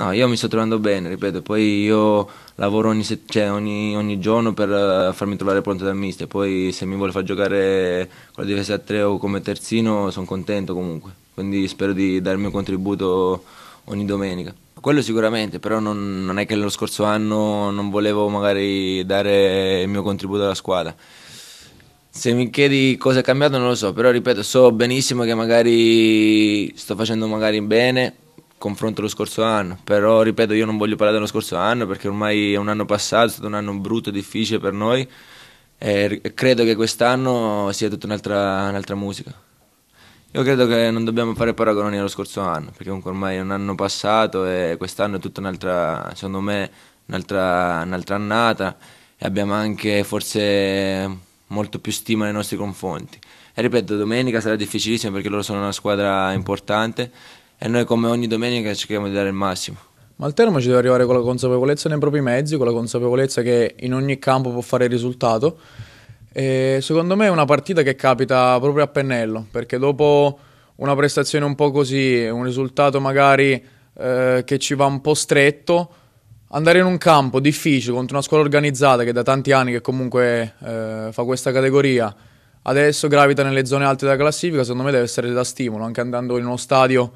No, io mi sto trovando bene, ripeto, poi io lavoro ogni, cioè, ogni, ogni giorno per eh, farmi trovare pronto da mister, poi se mi vuole far giocare con la difesa a 3 o come terzino sono contento comunque, quindi spero di dare il mio contributo ogni domenica. Quello sicuramente, però non, non, è che lo scorso anno non volevo magari dare il mio contributo alla squadra. Se mi chiedi cosa è cambiato non lo so, però ripeto, so benissimo che magari sto facendo magari bene, confronto lo scorso anno, però ripeto io non voglio parlare dello scorso anno perché ormai è un anno passato, è stato un anno brutto, e difficile per noi e eh, credo che quest'anno sia tutta un'altra, un'altra musica. Io credo che non dobbiamo fare paragoni allo scorso anno, perché comunque ormai è un anno passato e quest'anno è tutta un'altra, secondo me, un'altra, un'altra annata e abbiamo anche forse molto più stima nei nostri confronti. E ripeto, domenica sarà difficilissimo perché loro sono una squadra importante e noi come ogni domenica cerchiamo di dare il massimo. Ma al termine ci deve arrivare con la consapevolezza nei propri mezzi, con la consapevolezza che in ogni campo può fare il risultato. E secondo me è una partita che capita proprio a pennello, perché dopo una prestazione un po' così, un risultato magari eh, che ci va un po' stretto, andare in un campo difficile contro una squadra organizzata che da tanti anni che comunque eh, fa questa categoria, adesso gravita nelle zone alte della classifica, secondo me deve essere da stimolo, anche andando in uno stadio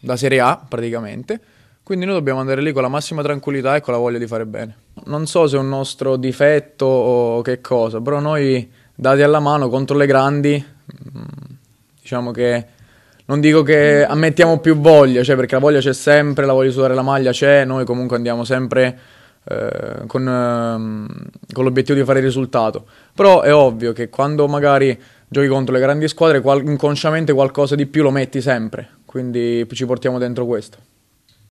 da Serie A praticamente. Quindi noi dobbiamo andare lì con la massima tranquillità e con la voglia di fare bene. Non so se è un nostro difetto o che cosa, però noi dati alla mano contro le grandi, mm, diciamo che non dico che ammettiamo più voglia, cioè perché la voglia c'è sempre, la voglia di sudare la maglia c'è, noi comunque andiamo sempre eh, con, eh, con, l'obiettivo di fare il risultato. Però è ovvio che quando magari giochi contro le grandi squadre, qual- inconsciamente qualcosa di più lo metti sempre. Quindi ci portiamo dentro questo.